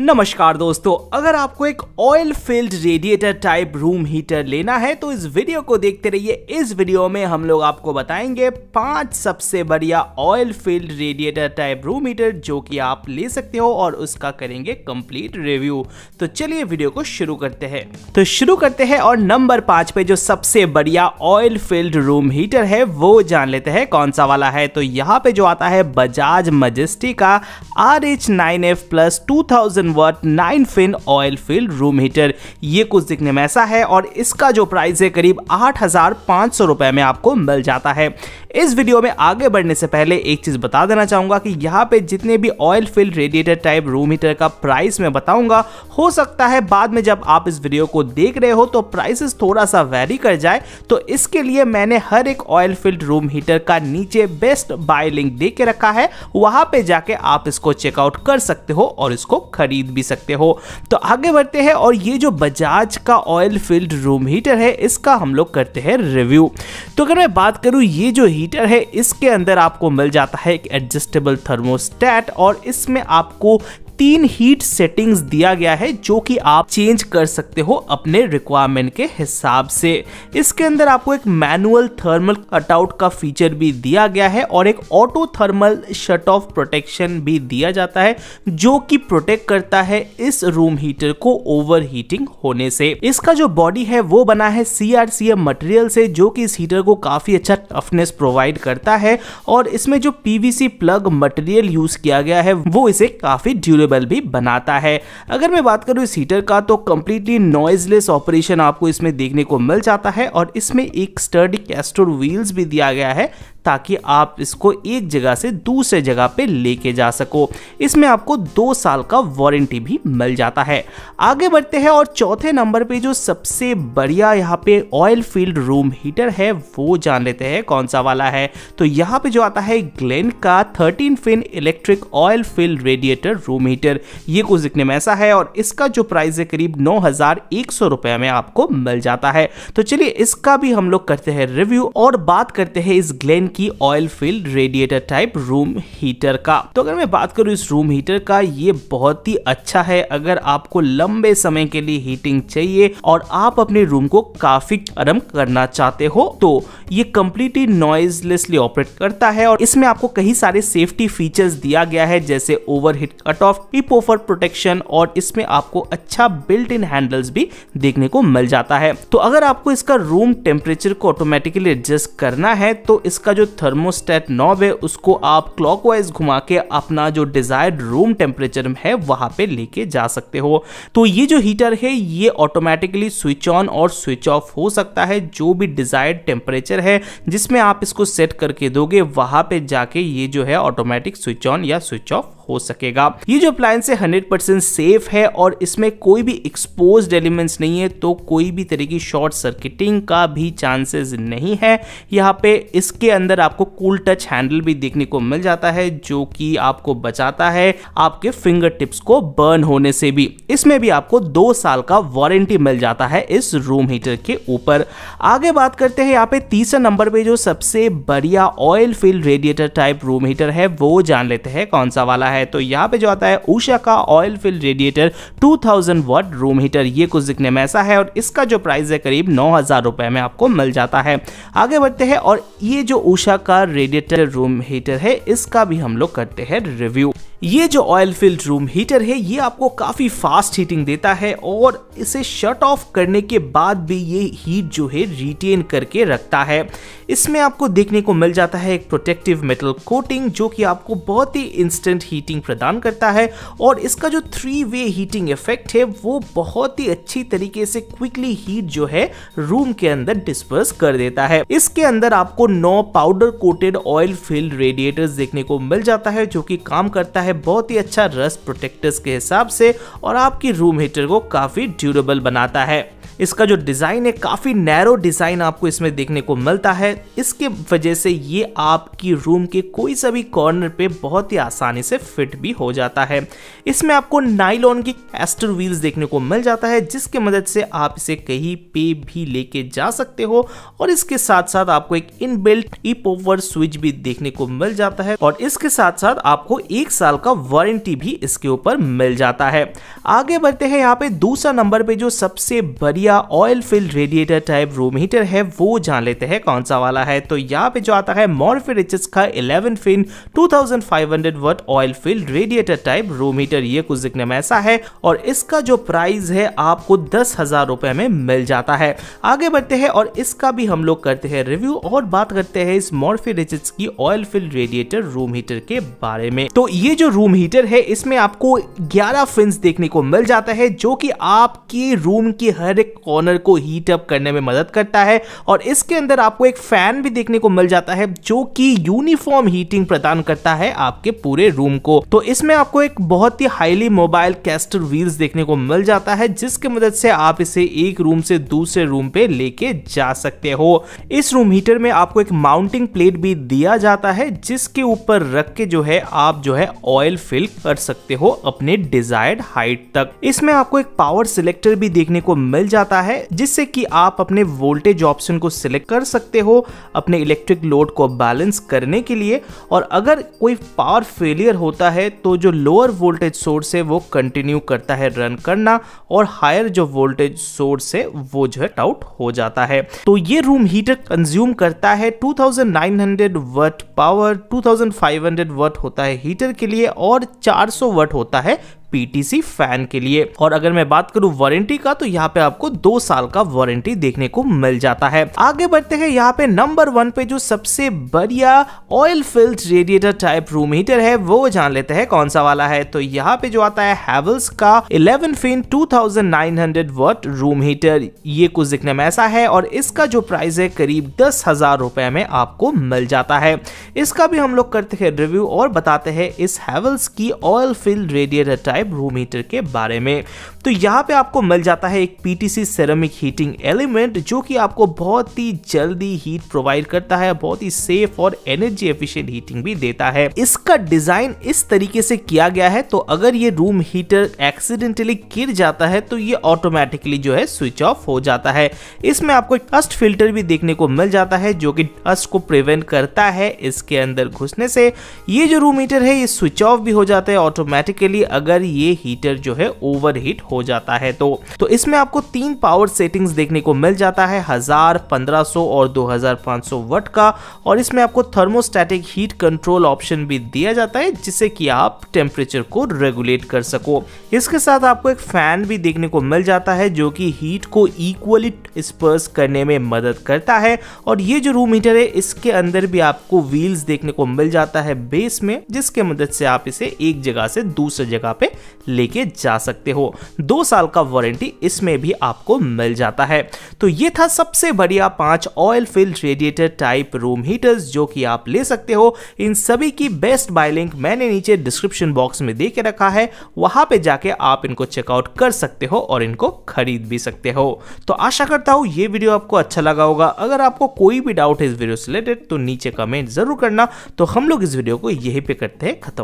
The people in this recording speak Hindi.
नमस्कार दोस्तों अगर आपको एक oil filled radiator type room heater लेना है तो इस वीडियो को देखते रहिए इस वीडियो में हम लोग आपको बताएंगे पांच सबसे बढ़िया oil filled radiator type room heater जो कि आप ले सकते हो और उसका करेंगे कंप्लीट रिव्यू तो चलिए वीडियो को शुरू करते हैं तो शुरू करते हैं और नंबर पांच पे जो सबसे बढ़िया ऑयल फिल्ड रूम हीटर है वो जान लेते हैं कौन सा वाला है तो यहाँ पे जो आता है बजाज मजेस्टी का R H nine F plus two thousand thousand watt nine fin oil filled room heater ये कुछ दिखने में ऐसा है और इसका जो प्राइस है करीब आठ हजार पाँच सौ रुपए में आपको मिल जाता है इस वीडियो में आगे बढ़ने से पहले एक चीज़ बता देना चाहूंगा कि यहाँ पे जितने भी oil filled radiator type room heater का प्राइस मैं बताऊंगा हो सकता है बाद में जब आप इस वीडियो को देख रहे हो तो प्राइसेस थोड़ा सा वेरी कर जाए तो इसके लिए मैंने हर एक ऑयल फिल्ड रूम हीटर का नीचे बेस्ट बाय लिंक दे के रखा है वहां पे जाके आप इसको चेकआउट कर सकते हो और इसको खरीद खरीद भी सकते हो तो आगे बढ़ते हैं और ये जो बजाज का ऑयल फील्ड रूम हीटर है इसका हम लोग करते हैं रिव्यू तो अगर मैं बात करूँ ये जो हीटर है इसके अंदर आपको मिल जाता है एक एडजस्टेबल थर्मोस्टैट और इसमें आपको तीन हीट सेटिंग्स दिया गया है जो कि आप चेंज कर सकते हो अपने रिक्वायरमेंट के हिसाब से इसके अंदर आपको एक मैनुअल थर्मल कटआउट का फीचर भी दिया गया है और एक auto thermal shut off protection भी दिया जाता है जो कि प्रोटेक्ट करता है इस रूम हीटर को ओवर हीटिंग होने से इसका जो बॉडी है वो बना है सीआरसीएम मटेरियल से जो कि इस हीटर को काफी अच्छा टफनेस प्रोवाइड करता है और इसमें जो पीवीसी प्लग मटेरियल यूज किया गया है वो इसे काफी ड्यूरेबल एंजॉयबल भी बनाता है अगर मैं बात करूँ इस हीटर का तो कम्प्लीटली नॉइजलेस ऑपरेशन आपको इसमें देखने को मिल जाता है और इसमें एक स्टर्डी कैस्टोर व्हील्स भी दिया गया है ताकि आप इसको एक जगह से दूसरे जगह पे लेके जा सको इसमें आपको दो साल का वारंटी भी मिल जाता है आगे बढ़ते हैं और चौथे नंबर पे जो सबसे बढ़िया यहाँ पे ऑयल फील्ड रूम हीटर है वो जान लेते हैं कौन सा वाला है तो यहाँ पे जो आता है ग्लेन का thirteen fin electric oil filled radiator room heater ये कुछ दिखने में ऐसा है और इसका जो प्राइस है करीब नौ रुपए में आपको मिल जाता है तो चलिए इसका भी हम लोग करते हैं रिव्यू और बात करते हैं इस ग्लेन कि oil filled radiator type room heater का तो अगर मैं बात करूँ इस रूम हीटर का ये बहुत ही अच्छा है अगर आपको लंबे समय के लिए हीटिंग चाहिए और आप अपने रूम को काफी गर्म करना चाहते हो तो ये कम्प्लीटली नॉइजलेसली ऑपरेट करता है और इसमें आपको कई सारे सेफ्टी फीचर्स दिया गया है जैसे overheat cut off tip over protection और इसमें आपको अच्छा बिल्ट इन हैंडल्स भी देखने को मिल जाता है तो अगर आपको इसका रूम टेम्परेचर को ऑटोमेटिकली एडजस्ट करना है तो इसका जो थर्मोस्टेट नॉब है उसको आप क्लॉकवाइज घुमा के अपना जो डिजायर्ड रूम टेम्परेचर है वहां पे लेके जा सकते हो तो ये जो हीटर है ये ऑटोमेटिकली स्विच ऑन और स्विच ऑफ हो सकता है जो भी डिजायर्ड टेम्परेचर है जिसमें आप इसको सेट करके दोगे वहां पे जाके ये जो है ऑटोमेटिक स्विच ऑन या स्विच ऑफ हो सकेगा ये जो अप्लायंस है हंड्रेड परसेंट सेफ है और इसमें कोई भी एक्सपोज एलिमेंट्स नहीं है तो कोई भी तरह की शॉर्ट सर्किटिंग का भी चांसेस नहीं है यहाँ पे इसके अंदर आपको कूल टच हैंडल भी देखने को मिल जाता है जो कि आपको बचाता है आपके फिंगर टिप्स को बर्न होने से भी इसमें भी आपको दो साल का वारंटी मिल जाता है इस रूम हीटर के ऊपर आगे बात करते हैं यहाँ पे तीसरा नंबर पे जो सबसे बढ़िया oil filled radiator type room heater है वो जान लेते हैं कौन सा वाला है है तो यहाँ पे जो आता है ऊषा का oil fill radiator 2000 watt room heater ये कुछ दिखने में ऐसा है और इसका जो प्राइस है करीब नौ हज़ार रुपये में आपको मिल जाता है आगे बढ़ते हैं और ये जो ऊषा का रेडिएटर रूम हीटर है इसका भी हम लोग करते हैं रिव्यू ये जो ऑयल फिल्ड रूम हीटर है ये आपको काफ़ी फास्ट हीटिंग देता है और इसे शट ऑफ करने के बाद भी ये हीट जो है रिटेन करके रखता है इसमें आपको देखने को मिल जाता है एक प्रोटेक्टिव मेटल कोटिंग जो कि आपको बहुत ही इंस्टेंट हीटिंग प्रदान करता है और इसका जो थ्री वे हीटिंग इफेक्ट है वो बहुत ही अच्छी तरीके से क्विकली हीट जो है रूम के अंदर डिस्पर्स कर देता है इसके अंदर आपको नौ powder coated oil filled radiators देखने को मिल जाता है जो कि काम करता है है बहुत ही अच्छा रस प्रोटेक्टर्स के हिसाब से और आपकी रूम हीटर को काफ़ी ड्यूरेबल बनाता है इसका जो डिज़ाइन है काफ़ी नैरो डिज़ाइन आपको इसमें देखने को मिलता है इसके वजह से ये आपकी रूम के कोई सा भी कॉर्नर पे बहुत ही आसानी से फिट भी हो जाता है इसमें आपको नाइलॉन की एस्टर व्हील्स देखने को मिल जाता है जिसके मदद से आप इसे कहीं पे भी लेके जा सकते हो और इसके साथ साथ आपको एक इनबिल्ट ई पोवर स्विच भी देखने को मिल जाता है और इसके साथ साथ आपको एक साल का वारंटी भी इसके ऊपर मिल जाता है आगे बढ़ते हैं यहाँ पे दूसरा नंबर पे जो सबसे बढ़िया या oil filled radiator type room heater है वो जान लेते हैं कौन सा वाला है तो यहाँ पे जो आता है मॉर्फे रिचेस का 11 fin 2500 watt oil filled radiator type room heater ये कुछ दिखने में ऐसा है और इसका जो प्राइस है आपको दस हजार रुपए में मिल जाता है आगे बढ़ते हैं और इसका भी हम लोग करते हैं रिव्यू और बात करते हैं इस मॉर्फे रिचेस की oil filled radiator room heater के बारे में तो ये जो रूम हीटर है इसमें आपको ग्यारह फिन देखने को मिल जाता है जो कि आपकी रूम की हर एक कॉर्नर को हीट अप करने में मदद करता है और इसके अंदर आपको एक फैन भी देखने को मिल जाता है जो कि यूनिफॉर्म हीटिंग प्रदान करता है आपके पूरे रूम को तो इसमें आपको एक बहुत ही हाईली मोबाइल कैस्टर व्हील्स देखने को मिल जाता है जिसके मदद से आप इसे एक रूम से दूसरे रूम पे लेके जा सकते हो इस रूम हीटर में आपको एक माउंटिंग प्लेट भी दिया जाता है जिसके ऊपर रख के जो है आप जो है ऑयल फिल कर सकते हो अपने डिजायर्ड हाइट तक इसमें आपको एक पावर सिलेक्टर भी देखने को मिल जाता जाता है जिससे कि आप अपने वोल्टेज ऑप्शन को सिलेक्ट कर सकते हो अपने इलेक्ट्रिक लोड को बैलेंस करने के लिए और अगर कोई पावर फेलियर होता है तो जो लोअर वोल्टेज सोर्स है वो कंटिन्यू करता है रन करना और हायर जो वोल्टेज सोर्स है वो जो है आउट हो जाता है तो ये रूम हीटर कंज्यूम करता है 2900 वट पावर 2500 वट होता है हीटर के लिए और 400 वट होता है पीटीसी फैन के लिए और अगर मैं बात करूं वारंटी का तो यहाँ पे आपको दो साल का वारंटी देखने को मिल जाता है आगे बढ़ते हैं यहाँ पे नंबर वन पे जो सबसे बढ़िया oil filled radiator type room heater है वो जान लेते हैं कौन सा वाला है तो यहाँ पे जो आता है हैवल्स का eleven fin two watt room heater ये कुछ दिखने में ऐसा है और इसका जो प्राइस है करीब दस हजार रुपए में आपको मिल जाता है इसका भी हम लोग करते हैं रिव्यू और बताते हैं इस हैवल्स की oil filled radiator type five room heater के बारे में तो यहाँ पे आपको मिल जाता है एक पीटीसी सेरेमिक हीटिंग एलिमेंट जो कि आपको बहुत ही जल्दी हीट प्रोवाइड करता है बहुत ही सेफ और एनर्जी एफिशिएंट हीटिंग भी देता है इसका डिजाइन इस तरीके से किया गया है तो अगर ये रूम हीटर एक्सीडेंटली गिर जाता है तो ये ऑटोमेटिकली जो है स्विच ऑफ हो जाता है इसमें आपको डस्ट फिल्टर भी देखने को मिल जाता है जो कि डस्ट को प्रिवेंट करता है इसके अंदर घुसने से ये जो रूम हीटर है ये स्विच ऑफ भी हो जाता है ऑटोमेटिकली अगर ये हीटर जो है ओवर हो जाता है तो तो इसमें आपको तीन पावर सेटिंग्स देखने को मिल जाता है हजार पंद्रह और 2500 वट का और इसमें आपको थर्मोस्टैटिक हीट कंट्रोल ऑप्शन भी दिया जाता है जिससे कि आप टेम्परेचर को रेगुलेट कर सको इसके साथ आपको एक फैन भी देखने को मिल जाता है जो कि हीट को इक्वली स्पर्स करने में मदद करता है और ये जो रूम हीटर है इसके अंदर भी आपको व्हील्स देखने को मिल जाता है बेस में जिसके मदद से आप इसे एक जगह से दूसरे जगह पे लेके जा सकते हो दो साल का वारंटी इसमें भी आपको मिल जाता है तो ये था सबसे बढ़िया पांच oil filled radiator type room heaters जो कि आप ले सकते हो इन सभी की बेस्ट बाय लिंक मैंने नीचे डिस्क्रिप्शन बॉक्स में दे के रखा है वहां पे जाके आप इनको चेकआउट कर सकते हो और इनको खरीद भी सकते हो तो आशा करता हूँ ये वीडियो आपको अच्छा लगा होगा अगर आपको कोई भी डाउट है इस वीडियो से रिलेटेड तो नीचे कमेंट जरूर करना तो हम लोग इस वीडियो को यही पे करते हैं खत्म